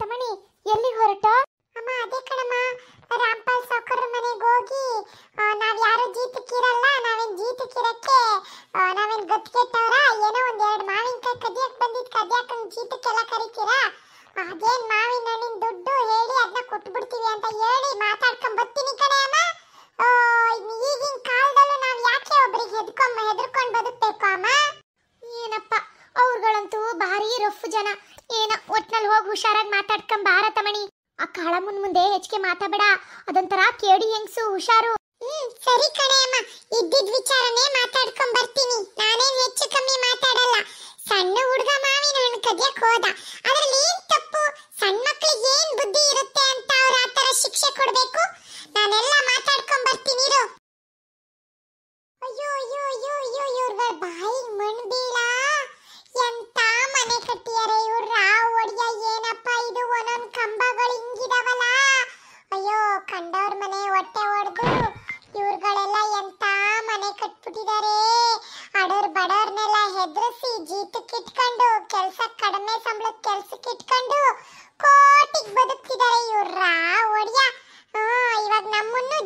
ತಮಣಿ ಎಲ್ಲಿ ಹೊರಟ ಅಮ್ಮ ಅದೇ ಕಣಮ್ಮ ರಾಮ್ಪಾಲ್ ಸೌಕರ್ ಮನೆಗೆ ಹೋಗಿ ನಾವ್ ಯಾರು ಜೀತಕ್ಕಿರಲ್ಲ ನಾವೇನ್ ಜೀತಕ್ಕಿರಕ್ಕೆ ನಾವೇನ್ ಗೊತ್ತಿಗೆಟ್ಟವ್ರ ಏನೋ ಒಂದ್ ಎರಡ್ ಕೈ ಕದಿಯಕ್ ಬಂದಿದ್ ಕದಿಯಕ್ ಜೀತಕ್ಕೆಲ್ಲ ಕರಿತೀರಾ ಅದೇನ್ ಮಾವಿನ ಹಣ್ಣಿನ ದುಡ್ಡು ಹೇಳಿ ಅದನ್ನ ಬಿಡ್ತೀವಿ ಅಂತ ಹೇಳಿ ಮಾತಾಡ್ಕೊಂಡ್ ಬರ್ತೀನಿ ಕಣೆ ಅಮ್ಮ ಈಗಿನ ಕಾಲದಲ್ಲೂ ನಾವ್ ಯಾಕೆ ಒಬ್ರಿಗೆ ಹೆದ್ಕೊಂಡ್ ಹೆದರ್ಕೊಂಡ್ ಬದುಕ್ಬೇಕು ಅಮ್ಮ ಏನಪ್ಪ ಅವ್ರಗಳಂತೂ ಭಾರಿ ರಫ್ ಜನ ಏನ ಒಟ್ನಲ್ಲಿ ಹೋಗಿ ಹುಷಾರಾಗಿ ಮಾತಾಡ್ಕೊಂಬಾರ ತಮಣಿ ಆ ಕಾಳ ಮುನ್ ಮುಂದೆ ಹೆಚ್ಚಿಗೆ ಮಾತಾಡಬೇಡ ಅದೊಂಥರ ಕೇಡಿ ಹೆಂಗ್ಸು ಹುಷಾರು ಹ್ಮ್ ಸರಿ ಕಣೆ ಅಮ್ಮ ಇದ್ದಿದ್ ವಿಚಾರನೇ ಮಾತಾಡ್ಕೊಂಡ್ ಬರ್ತೀನಿ ನಾನೇನ್ ಹೆಚ್ಚು ಕಮ್ಮಿ ಮಾತಾಡಲ್ಲ ಸಣ್ಣ ಹುಡುಗ ಮಾವಿನ ಹಣ್ಣು ಕದಿಯಕ್ ಹೋದ ಆದ್ರೆ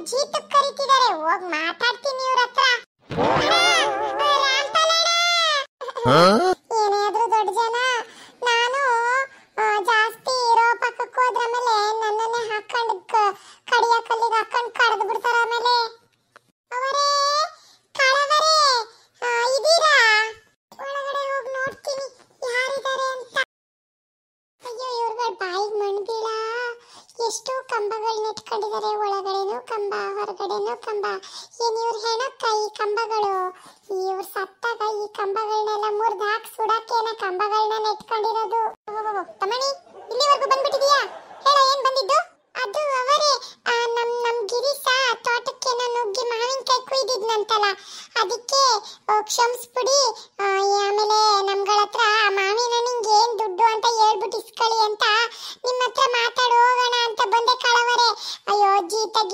ಜೀತು ಕರೀತಿದಾರೆ ಹೋಗ್ ಮಾತಾಡ್ತೀನಿ ಇವ್ರ ಹತ್ರ ಏನಾದ್ರೂ ದೊಡ್ಡ ಜನ ನಾನು ಜಾಸ್ತಿ ಇರೋ ಪಕ್ಕಕ್ಕೆ ಹೋದ್ರ ಮೇಲೆ ನನ್ನನ್ನೇ ಹಾಕೊಂಡು ಕಡಿಯ ಕಲ್ಲಿಗೆ ಹಾಕೊಂಡು ಕಡ್ದು ಬಿಡ್ತಾರ ಆಮೇಲೆ ಅವರೇ ಕಂಬಗಳನ್ನ ನೆಟ್ಕೊಂಡಿದ್ದಾರೆ ಒಳಗಡೆನೂ ಕಂಬ ಹೊರಗಡೆನೂ ಕಂಬ ಏನ್ ಇವ್ರ ಹೆಣಕ್ಕ ಈ ಕಂಬಗಳು ಇವ್ರ ಸತ್ತಾಗ ಈ ಕಂಬಗಳನ್ನೆಲ್ಲ ಮುರಿದು ಹಾಕಿ ಸುಡಕ್ಕೆ ಕಂಬಗಳನ್ನ ನೆಟ್ಕೊಂಡಿರೋದು ತಮಣಿ ಇಲ್ಲಿವರೆಗೂ ಬಂದ್ಬಿಟ್ಟಿದೀಯಾ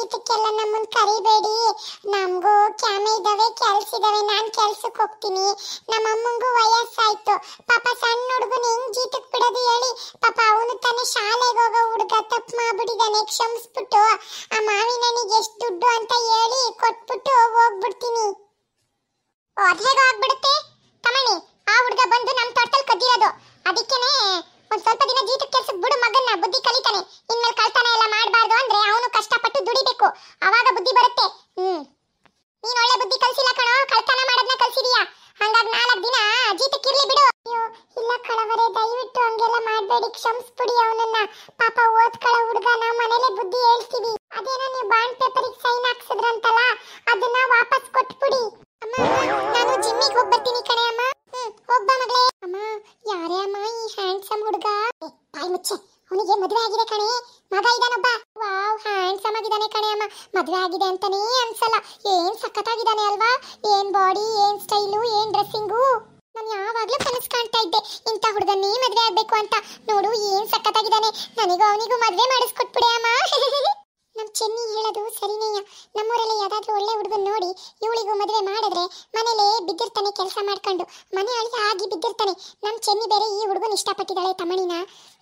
ಇದಕ್ಕೆಲ್ಲ ನಮ್ಮನ್ನ ಕರಿಬೇಡಿ ನಮಗೂ ಕ್ಯಾಮೆ ಇದಾವೆ ಕೆಲ್ಸ ಇದಾವೆ ನಾನು ಕೆಲ್ಸಕ್ಕೆ ಹೋಗ್ತೀನಿ ನಮ್ಮ ಅಮ್ಮಂಗೂ ವಯಸ್ಸಾಯ್ತು ಪಾಪ ಸಣ್ಣ ಹುಡುಗನ ಹೆಂಗ್ ಜೀತಕ್ ಬಿಡೋದು ಹೇಳಿ ಪಾಪ ಅವನು ತಾನೇ ಶಾಲೆಗೆ ಹೋಗೋ ಹುಡುಗ ತಪ್ಪು ಮಾಡ್ಬಿಟ್ಟಿದ್ದಾನೆ ಕ್ಷಮಿಸ್ಬಿಟ್ಟು ಆ ಮಾವಿ ನನಗೆ ಎಷ್ಟು ದುಡ್ಡು ಅಂತ ಹೇಳಿ ಕೊಟ್ಬಿಟ್ಟು ಹೋಗ್ಬಿಡ್ತೀನಿ ಆಗ್ಬಿಡುತ್ತೆ ತಮಣಿ ಆ ಹುಡುಗ ಬಂದು ನಮ್ಮ ತೋಟದಲ್ಲಿ ಕದ್ದಿರೋದು ಅದಕ್ಕೇನೆ ಒಂದ್ ಸ್ವಲ್ಪ ದಿನ ಜೀತಕ್ ಕೆಲ್ಸಕ್ಕೆ ಬಿಡು ಮಗನ್ನ ಬುದ್ಧಿ ಕಲಿತಾನೆ ಇರ್ಲಿ ಬಿಡು ಅಯ್ಯೋ ಇಲ್ಲ ಕಳವರೆ ದಯವಿಟ್ಟು ಹಂಗೆಲ್ಲ ಮಾಡಬೇಡಿ ಕ್ಷಮಿಸ್ಬಿಡಿ ಅವನನ್ನ ಪಾಪ ಓದ್ಕಳ ಹುಡುಗ ನಾವು ಮನೇಲೆ ಬುದ್ಧಿ ಹೇಳ್ತೀವಿ ಅದೇನೋ ನೀವು ಬಾಂಡ್ ಪೇಪರ್ ಸೈನ್ ಹಾಕ್ಸಿದ್ರಂತಲ್ಲ ಅದನ್ನ ವಾಪಸ್ ಕೊಟ್ಬಿಡಿ ಅಮ್ಮ ನಾನು ಜಿಮ್ಮಿಗೆ ಹೋಗ್ಬರ್ತೀನಿ ಕಣೆ ಅಮ್ಮ ಹ್ಮ್ ಮಗಳೇ ಅಮ್ಮ ಯಾರೇ ಅಮ್ಮ ಈ ಹ್ಯಾಂಡ್ಸಮ್ ಹುಡುಗ ಬಾಯಿ ಮುಚ್ಚೆ ಅವನಿಗೆ ಮದುವೆ ಆಗಿದೆ ಕಣೆ ಮಗ ಇದಾನೊಬ್ಬ ವಾವ್ ಹ್ಯಾಂಡ್ಸಮ್ ಆಗಿದ್ದಾನೆ ಕಣೆ ಅಮ್ಮ ಮದುವೆ ಆಗಿದೆ ಅಂತಾನೇ ಅನ್ಸಲ್ಲ ಏನ್ ಸಖತ್ತಾಗಿದ್ದಾನೆ ಅಲ್ವಾ ಏನ್ ಬಾಡಿ ಏನ್ ಸ್ಟೈಲು ಏನ್ ಡ್ರೆಸ್ಸಿಂಗು ನಾನು ಯಾವಾಗಲೂ ಕನಸು ಕಾಣ್ತಾ ಇದ್ದೆ ಇಂಥ ಹುಡುಗನೇ ಮದುವೆ ಆಗಬೇಕು ಅಂತ ನೋಡು ಏನು ಸಖತ್ತಾಗಿದ್ದಾನೆ ನನಗೂ ಅವನಿಗೂ ಮದುವೆ ಮಾಡಿಸ್ಕೊಟ್ಬಿಡೆ ಅಮ್ಮ ನಮ್ಮ ಚೆನ್ನಿ ಹೇಳೋದು ಸರಿನೇಯ ನಮ್ಮೂರಲ್ಲಿ ಯಾವ್ದಾದ್ರು ಒಳ್ಳೆ ಹುಡುಗನ್ ನೋಡಿ ಇವಳಿಗೂ ಮದುವೆ ಮಾಡಿದ್ರೆ ಮನೇಲೇ ಬಿದ್ದಿರ್ತಾನೆ ಕೆಲಸ ಮಾಡ್ಕೊಂಡು ಮನೆ ಅಳಿಗೆ ಆಗಿ ಬಿದ್ದಿರ್ತಾನೆ ನಮ್ಮ ಚೆನ್ನಿ ಬೇರೆ ಈ ಹುಡುಗನ ಇಷ್ಟಪಟ್ಟಿದ್ದಾಳೆ ತಮಣಿನ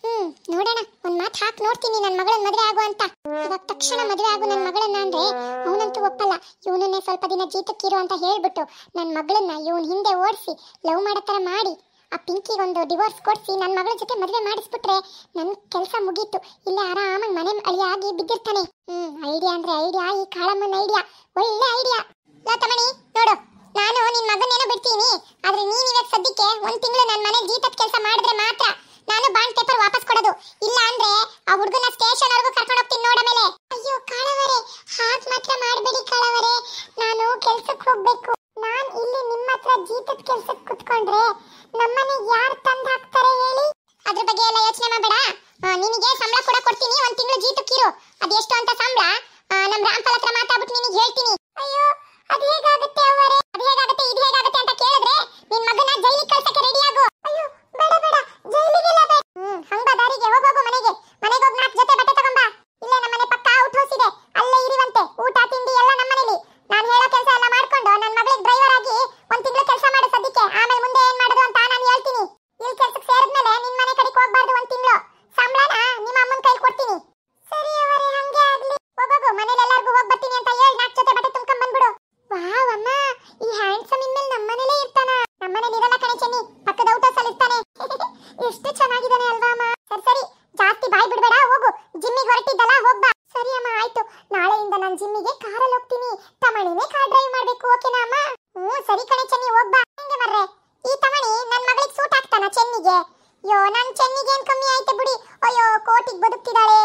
ಹ್ಮ್ ನೋಡೋಣ ಒಂದ್ ಮಾತು ಹಾಕಿ ನೋಡ್ತೀನಿ ನನ್ನ ಮಗಳನ್ನ ಮದುವೆ ಆಗು ಅಂತ ಇವಾಗ ತಕ್ಷಣ ಮದುವೆ ಆಗು ನನ್ನ ಮಗಳನ್ನ ಅಂದ್ರೆ ಅವನಂತೂ ಒಪ್ಪಲ್ಲ ಇವನನ್ನೇ ಸ್ವಲ್ಪ ದಿನ ಜೀತಕ್ಕಿರು ಅಂತ ಹೇಳ್ಬಿಟ್ಟು ನನ್ನ ಮಗಳನ್ನ ಇವನ್ ಹಿಂದೆ ಓಡಿಸಿ ಲವ್ ಮಾಡೋ ಮಾಡಿ ಆ ಪಿಂಕಿಗೊಂದು ಡಿವೋರ್ಸ್ ಕೊಡಿಸಿ ನನ್ನ ಮಗಳ ಜೊತೆ ಮದುವೆ ಮಾಡಿಸ್ಬಿಟ್ರೆ ನನ್ನ ಕೆಲಸ ಮುಗೀತು ಇಲ್ಲೇ ಆರಾಮಾಗಿ ಮನೆ ಆಗಿ ಬಿದ್ದಿರ್ತಾನೆ ಹ್ಮ್ ಐಡಿಯಾ ಅಂದ್ರೆ ಐಡಿಯಾ ಈ ಕಾಳಮ್ಮನ ಐಡಿಯಾ ಒಳ್ಳೆ ಐಡಿಯಾ ಲೋತಮಣಿ ನೋಡು ನಾನು ನಿನ್ನ ಮಗನೇನೋ ಬಿಡ್ತೀನಿ ಆದ್ರೆ ನೀನ್ ಇವಾಗ ಸದ್ಯಕ್ಕೆ ಒಂದ್ ತಿಂಗಳು ನನ್ನ ಮನೆ ಜೀತದ ಕೆಲಸ ಮಾಡಿದ್ರೆ ಮಾತ್ರ ಜೀತದ ಕೆಲಸಕ್ಕೆ ಕುತ್ಕೊಂಡ್ರೆ ನಮ್ಮನೆ ಯಾರು ತಂದ್ ಹಾಕ್ತಾರೆ ಹೇಳಿ ಅದ್ರ ಬಗ್ಗೆ ಎಲ್ಲ ಯೋಚನೆ ಮಾಡಬೇಡ ನಿನಗೆ ಸಂಬಳ ಕೂಡ ಕೊಡ್ತೀನಿ ಒಂದ್ ತಿಂಗಳು ಜೀತಕ್ಕಿರು ಅದೆಷ್ಟು ಅಂತ ಸಂಬಳ ನಮ್ಮ ರಾಮ್ಪಾಲ್ ಹತ್ರ ಮಾತಾಡ್ಬಿಟ್ಟು ನಾನು ಜಿಮ್ಮಿಗೆ ಕಾರಲ್ಲಿ ಹೋಗ್ತೀನಿ ತಮಣಿನೇ ಕಾರ್ ಡ್ರೈವ್ ಮಾಡಬೇಕು ಓಕೆನಾ ಅಮ್ಮ ಹ್ಞೂ ಸರಿ ಕಣೆ ಚೆನ್ನಿ ಹೋಗ್ಬಾ ಹೆಂಗೆ ಮರ್ರೆ ಈ ತಮಣಿ ನನ್ನ ಮಗಳಿಗೆ ಸೂಟ್ ಹಾಕ್ತಾನ ಚೆನ್ನಿಗೆ ಅಯ್ಯೋ ನನ್ನ ಚೆನ್ನಿಗೆ ಏನು ಕಮ್ಮಿ ಆಯ್ತು ಬಿಡಿ ಅಯ್ಯೋ ಕೋಟಿಗೆ ಬದುಕ್ತಿದ್ದಾಳೆ